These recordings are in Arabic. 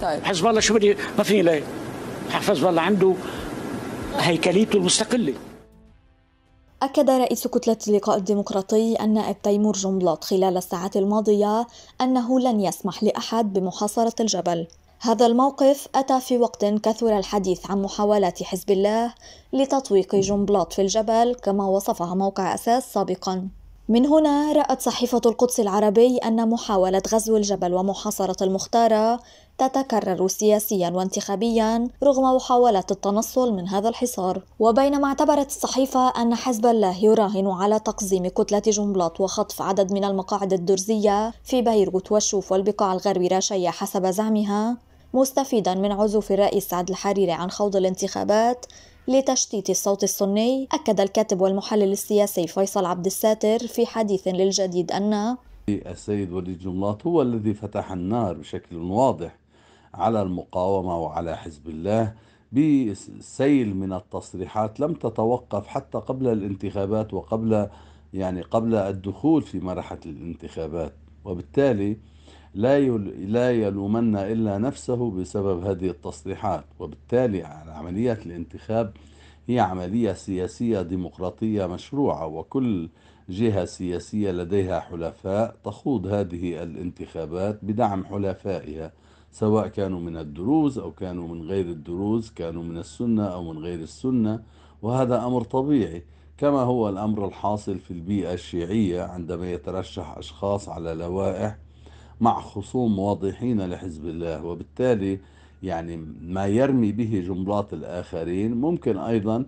طيب حزب الله شو بدي ما فيني لا حزب الله عنده هيكليته المستقله أكد رئيس كتلة اللقاء الديمقراطي النائب تيمور جنبلاط خلال الساعات الماضية أنه لن يسمح لأحد بمحاصرة الجبل هذا الموقف أتى في وقت كثر الحديث عن محاولات حزب الله لتطويق جنبلاط في الجبل كما وصفها موقع أساس سابقاً من هنا رأت صحيفة القدس العربي أن محاولة غزو الجبل ومحاصرة المختارة تتكرر سياسيا وانتخابيا رغم محاولة التنصل من هذا الحصار وبينما اعتبرت الصحيفة أن حزب الله يراهن على تقزيم كتلة جنبلاط وخطف عدد من المقاعد الدرزية في بيروت والشوف والبقاع الغربية حسب زعمها مستفيدا من عزوف الرئيس سعد الحريري عن خوض الانتخابات لتشتيت الصوت السني أكد الكاتب والمحلل السياسي فيصل عبد الساتر في حديث للجديد أن السيد وليد جملاط هو الذي فتح النار بشكل واضح على المقاومة وعلى حزب الله بسيل من التصريحات لم تتوقف حتى قبل الانتخابات وقبل يعني قبل الدخول في مرحلة الانتخابات وبالتالي لا لا يلومن إلا نفسه بسبب هذه التصريحات وبالتالي عملية الانتخاب هي عملية سياسية ديمقراطية مشروعة وكل جهة سياسية لديها حلفاء تخوض هذه الانتخابات بدعم حلفائها سواء كانوا من الدروز أو كانوا من غير الدروز كانوا من السنة أو من غير السنة وهذا أمر طبيعي كما هو الأمر الحاصل في البيئة الشيعية عندما يترشح أشخاص على لوائح مع خصوم واضحين لحزب الله وبالتالي يعني ما يرمي به جملات الآخرين ممكن أيضا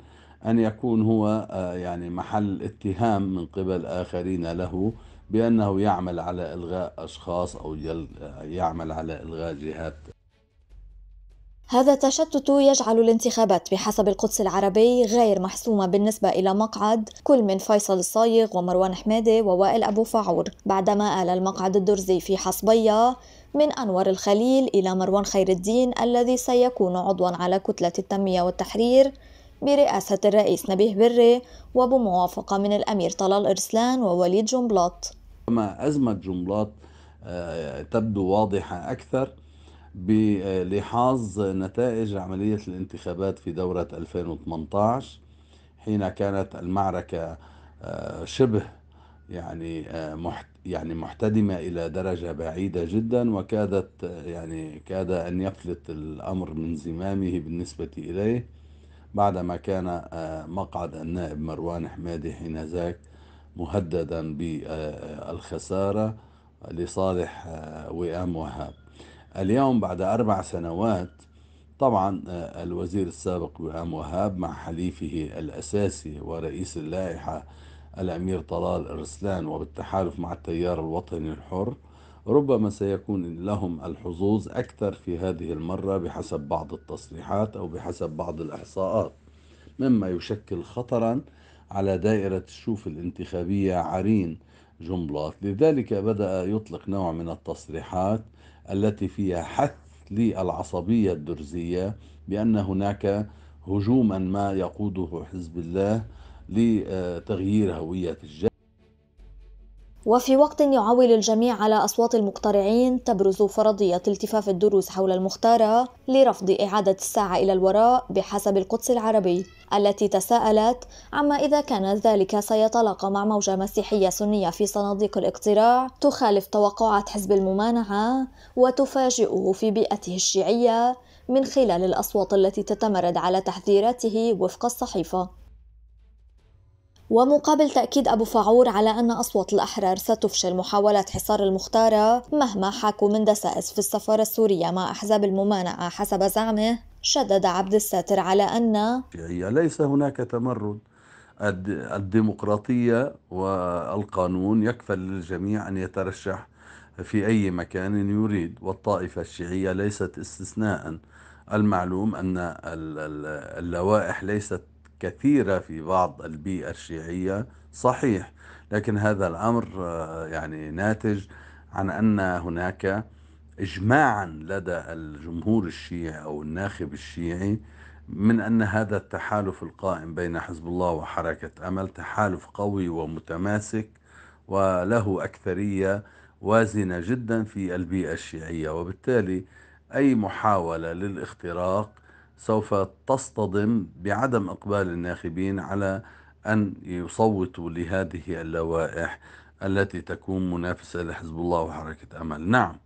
أن يكون هو آه، يعني محل اتهام من قبل آخرين له بأنه يعمل على إلغاء أشخاص أو آه، يعمل على إلغاء جهات هذا التشتت يجعل الانتخابات بحسب القدس العربي غير محسومة بالنسبة إلى مقعد كل من فيصل الصايغ ومروان حمادة ووائل أبو فعور بعدما آل المقعد الدرزي في حصبية من أنور الخليل إلى مروان خير الدين الذي سيكون عضوا على كتلة التنمية والتحرير برئاسة الرئيس نبيه بري وبموافقة من الأمير طلال إرسلان ووليد جنبلاط. أما أزمة جنبلاط آه، تبدو واضحة أكثر بلحاظ نتائج عملية الانتخابات في دورة 2018 حين كانت المعركة آه، شبه يعني آه، يعني محتدمة إلى درجة بعيدة جدا وكادت آه، يعني كاد أن يفلت الأمر من زمامه بالنسبة إليه بعدما كان مقعد النائب مروان حمادي حينذاك مهددا بالخسارة لصالح وئام وهاب اليوم بعد أربع سنوات طبعا آه، الوزير السابق بهام وهاب مع حليفه الأساسي ورئيس اللائحة الأمير طلال إرسلان وبالتحالف مع التيار الوطني الحر ربما سيكون لهم الحظوظ أكثر في هذه المرة بحسب بعض التصريحات أو بحسب بعض الإحصاءات مما يشكل خطرا على دائرة الشوف الانتخابية عرين جملات لذلك بدأ يطلق نوع من التصريحات التي فيها حث للعصبية الدرزية بأن هناك هجوما ما يقوده حزب الله لتغيير هوية الجيش وفي وقت يعول الجميع على أصوات المقترعين تبرز فرضية التفاف الدروس حول المختارة لرفض إعادة الساعة إلى الوراء بحسب القدس العربي التي تساءلت عما إذا كان ذلك سيتلاقى مع موجة مسيحية سنية في صناديق الاقتراع تخالف توقعات حزب الممانعة وتفاجئه في بيئته الشيعية من خلال الأصوات التي تتمرد على تحذيراته وفق الصحيفة ومقابل تأكيد أبو فعور على أن أصوات الأحرار ستفشل محاولة حصار المختارة مهما حاكوا من دسائس في السفارة السورية مع أحزاب الممانعة حسب زعمه شدد عبد الساتر على أن ليس هناك تمرد الديمقراطية والقانون يكفل للجميع أن يترشح في أي مكان يريد والطائفة الشيعية ليست استثناء المعلوم أن اللوائح ليست كثيرة في بعض البيئة الشيعية صحيح لكن هذا الأمر آه، يعني ناتج عن أن هناك إجماعا لدى الجمهور الشيعي أو الناخب الشيعي من أن هذا التحالف القائم بين حزب الله وحركة أمل تحالف قوي ومتماسك وله أكثرية وازنة جدا في البيئة الشيعية وبالتالي أي محاولة للاختراق سوف تصطدم بعدم إقبال الناخبين على أن يصوتوا لهذه اللوائح التي تكون منافسة لحزب الله وحركة أمل نعم